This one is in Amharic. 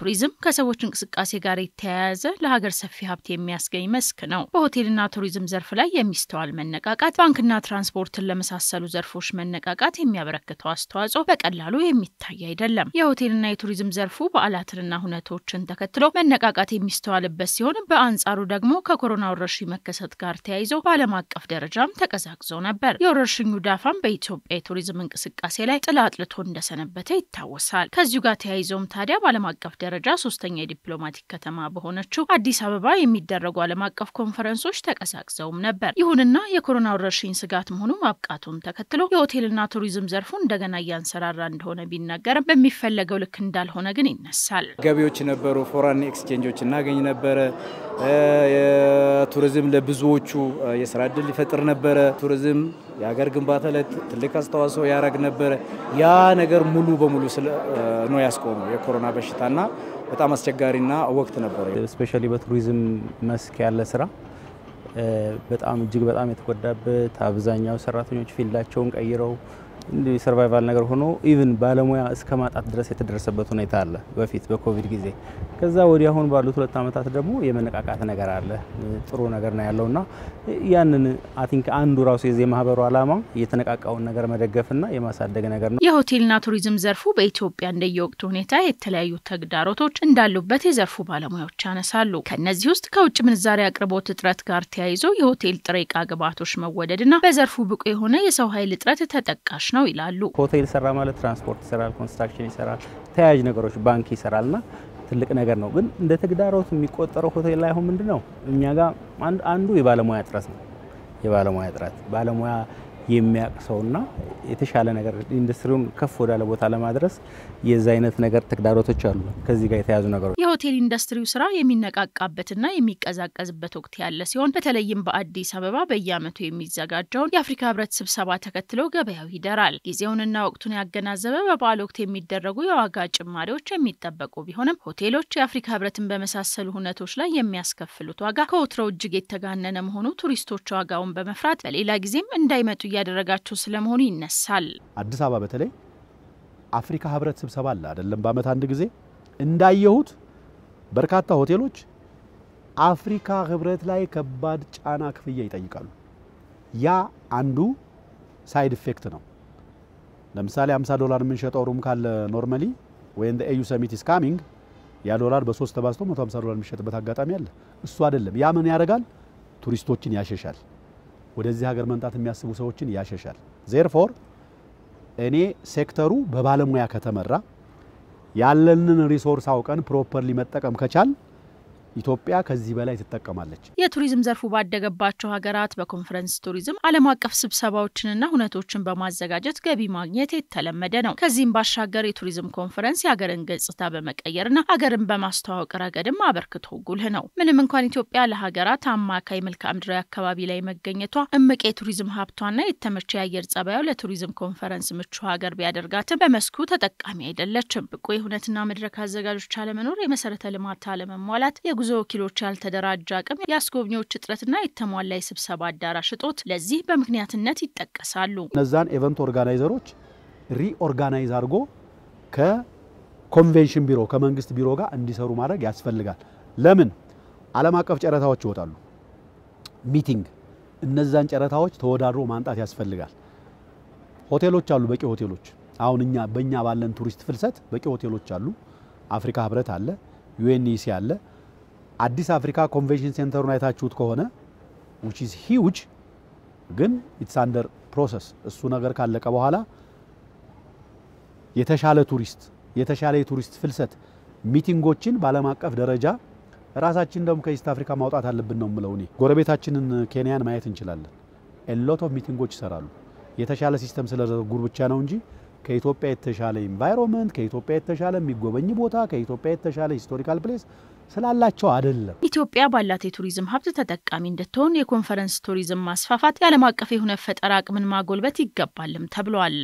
ቱሪዝም ከሰዎች እንቅስቃሴ ጋር የተያያዘ ለሀገር ሰፊ ሀብት የሚያስገኝ መስክ ነው። በሆቴልና ቱሪዝም ዘርፍ ላይ የሚስተዋል መነቃቃት ባንክና ትራንስፖርትን ለመሳሰሉ ዘርፎች መነቃቃት የሚያበረክተው አስተዋጽኦ በቀላሉ የሚታይ አይደለም። የሆቴልና የቱሪዝም ዘርፉ በዓላትንና ሁነቶችን ተከትሎ መነቃቃት የሚስተዋልበት ሲሆን፣ በአንጻሩ ደግሞ ከኮሮና ወረርሽኝ መከሰት ጋር ተያይዞ በዓለም አቀፍ ደረጃም ተቀዛቅዞ ነበር። የወረርሽኙ ዳፋም በኢትዮጵያ የቱሪዝም እንቅስቃሴ ላይ ጥላ አጥልቶ እንደሰነበተ ይታወሳል። ከዚሁ ጋር ተያይዞም ታዲያ በዓለም አቀፍ ደረጃ ደረጃ ሶስተኛ የዲፕሎማቲክ ከተማ በሆነችው አዲስ አበባ የሚደረጉ ዓለም አቀፍ ኮንፈረንሶች ተቀሳቅሰውም ነበር። ይሁንና የኮሮና ወረርሽኝ ስጋት መሆኑ ማብቃቱን ተከትሎ የሆቴልና ቱሪዝም ዘርፉ እንደገና እያንሰራራ እንደሆነ ቢነገርም በሚፈለገው ልክ እንዳልሆነ ግን ይነሳል። ገቢዎች ነበሩ፣ ፎረን ኤክስቼንጆች እናገኝ ነበረ። ቱሪዝም ለብዙዎቹ የስራ እድል ይፈጥር ነበረ። ቱሪዝም የሀገር ግንባታ ላይ ትልቅ አስተዋጽኦ ያደረግ ነበረ። ያ ነገር ሙሉ በሙሉ ነው ያስቆመው የኮሮና በሽታና በጣም አስቸጋሪና ወቅት ነበር። ስፔሻሊ በቱሪዝም መስክ ያለ ስራ በጣም እጅግ በጣም የተጎዳበት አብዛኛው ሰራተኞች ፊልዳቸውን ቀይረው እንዲህ ሰርቫይቫል ነገር ሆኖ ኢቭን ባለሙያ እስከ ማጣት ድረስ የተደረሰበት ሁኔታ አለ በፊት በኮቪድ ጊዜ። ከዛ ወዲህ አሁን ባሉት ሁለት ዓመታት ደግሞ የመነቃቃት ነገር አለ። ጥሩ ነገር ነው ያለውና ያንን አቲንክ አንዱ ራሱ የዚህ የማህበሩ ዓላማ የተነቃቃውን ነገር መደገፍና የማሳደግ ነገር ነው። የሆቴልና ቱሪዝም ዘርፉ በኢትዮጵያ እንደየወቅቱ ሁኔታ የተለያዩ ተግዳሮቶች እንዳሉበት የዘርፉ ባለሙያዎች ያነሳሉ። ከእነዚህ ውስጥ ከውጭ ምንዛሪ አቅርቦት እጥረት ጋር ተያይዞ የሆቴል ጥሬ እቃ ግብዓቶች መወደድና በዘርፉ ብቁ የሆነ የሰው ኃይል እጥረት ተጠቃሽ ነው ነው ይላሉ። ሆቴል ሰራ ማለት ትራንስፖርት ይሰራል፣ ኮንስትራክሽን ይሰራል፣ ተያያዥ ነገሮች ባንክ ይሰራልና ትልቅ ነገር ነው። ግን እንደ ተግዳሮት የሚቆጠረው ሆቴል ላይ አሁን ምንድን ነው እኛ ጋር አንዱ የባለሙያ እጥረት ነው። የባለሙያ እጥረት ባለሙያ የሚያውቅ ሰውና የተሻለ ነገር ኢንዱስትሪውን ከፍ ወዳለ ቦታ ለማድረስ የዚ አይነት ነገር ተግዳሮቶች አሉ። ከዚህ ጋር የተያዙ ነገሮች የሆቴል ኢንዱስትሪው ስራ የሚነቃቃበትና የሚቀዛቀዝበት ወቅት ያለ ሲሆን በተለይም በአዲስ አበባ በየዓመቱ የሚዘጋጀውን የአፍሪካ ህብረት ስብሰባ ተከትሎ ገበያው ይደራል። ጊዜውንና ወቅቱን ያገናዘበ በበዓል ወቅት የሚደረጉ የዋጋ ጭማሪዎች የሚጠበቁ ቢሆንም ሆቴሎች የአፍሪካ ህብረትን በመሳሰሉ ሁነቶች ላይ የሚያስከፍሉት ዋጋ ከወትሮው እጅግ የተጋነነ መሆኑ ቱሪስቶች ዋጋውን በመፍራት በሌላ ጊዜም እንዳይመጡ እያደረጋቸው ስለመሆኑ ይነሳል። አዲስ አበባ በተለይ አፍሪካ ህብረት ስብሰባ አለ አይደለም? በአመት አንድ ጊዜ እንዳየሁት በርካታ ሆቴሎች አፍሪካ ህብረት ላይ ከባድ ጫና ክፍያ ይጠይቃሉ። ያ አንዱ ሳይድ ኢፌክት ነው። ለምሳሌ 50 ዶላር የምንሸጠው ሩም ካለ ኖርማሊ ወይም ኤዩ ሰሚት ኢስ ካሚንግ ያ ዶላር በ3 ተባዝቶ 150 ዶላር የሚሸጥበት አጋጣሚ አለ። እሱ አይደለም። ያ ምን ያደርጋል? ቱሪስቶችን ያሸሻል። ወደዚህ ሀገር መምጣት የሚያስቡ ሰዎችን ያሸሻል። ዜርፎር እኔ ሴክተሩ በባለሙያ ከተመራ ያለንን ሪሶርስ አውቀን ፕሮፐርሊ መጠቀም ከቻል ኢትዮጵያ ከዚህ በላይ ትጠቀማለች። የቱሪዝም ዘርፉ ባደገባቸው ሀገራት በኮንፈረንስ ቱሪዝም ዓለም አቀፍ ስብሰባዎችንና ሁነቶችን በማዘጋጀት ገቢ ማግኘት የተለመደ ነው። ከዚህም ባሻገር የቱሪዝም ኮንፈረንስ የሀገርን ገጽታ በመቀየርና ሀገርን በማስተዋወቅ ረገድም አበርክቶ ጉልህ ነው። ምንም እንኳን ኢትዮጵያ ለሀገራት አማካይ መልክዓ ምድራዊ አካባቢ ላይ መገኘቷ እምቅ የቱሪዝም ሀብቷና የተመቸ የአየር ጸባዩ ለቱሪዝም ኮንፈረንስ ምቹ ሀገር ቢያደርጋትም በመስኩ ተጠቃሚ አይደለችም። ብቁ የሁነትና መድረክ አዘጋጆች አለመኖር፣ የመሰረተ ልማት አለመሟላት፣ የጉዞ ወኪሎች ያልተደራጀ አቅም፣ የአስጎብኚዎች እጥረትና የተሟላ የስብሰባ አዳራሽ እጦት ለዚህ በምክንያትነት ይጠቀሳሉ። እነዛን ኤቨንት ኦርጋናይዘሮች ሪኦርጋናይዝ አድርጎ ከኮንቬንሽን ቢሮ ከመንግስት ቢሮ ጋር እንዲሰሩ ማድረግ ያስፈልጋል። ለምን ዓለም አቀፍ ጨረታዎች ይወጣሉ፣ ሚቲንግ እነዛን ጨረታዎች ተወዳድሮ ማንጣት ያስፈልጋል። ሆቴሎች አሉ፣ በቂ ሆቴሎች አሁን እኛ በእኛ ባለን ቱሪስት ፍልሰት በቂ ሆቴሎች አሉ። አፍሪካ ህብረት አለ፣ ዩኤንኢሲ አለ። አዲስ አፍሪካ ኮንቬንሽን ሴንተሩን አይታችሁት ከሆነ ዊች ኢዝ ሂውጅ ግን ኢትስ አንደር ፕሮሰስ። እሱ ነገር ካለቀ በኋላ የተሻለ ቱሪስት የተሻለ የቱሪስት ፍልሰት ሚቲንጎችን በዓለም አቀፍ ደረጃ ራሳችን ደግሞ ከኢስት አፍሪካ ማውጣት አለብን ነው የምለው እኔ። ጎረቤታችንን ኬንያን ማየት እንችላለን። ኤሎት ኦፍ ሚቲንጎች ይሰራሉ። የተሻለ ሲስተም ስለዘረጉ ብቻ ነው እንጂ ከኢትዮጵያ የተሻለ ኢንቫይሮንመንት፣ ከኢትዮጵያ የተሻለ የሚጎበኝ ቦታ፣ ከኢትዮጵያ የተሻለ ሂስቶሪካል ፕሌስ ስላላቸው አይደለም። ኢትዮጵያ ባላት የቱሪዝም ሀብት ተጠቃሚ እንድትሆን የኮንፈረንስ ቱሪዝም ማስፋፋት፣ የዓለም አቀፍ የሆነ ፈጠራ አቅምን ማጎልበት ይገባልም ተብሏል።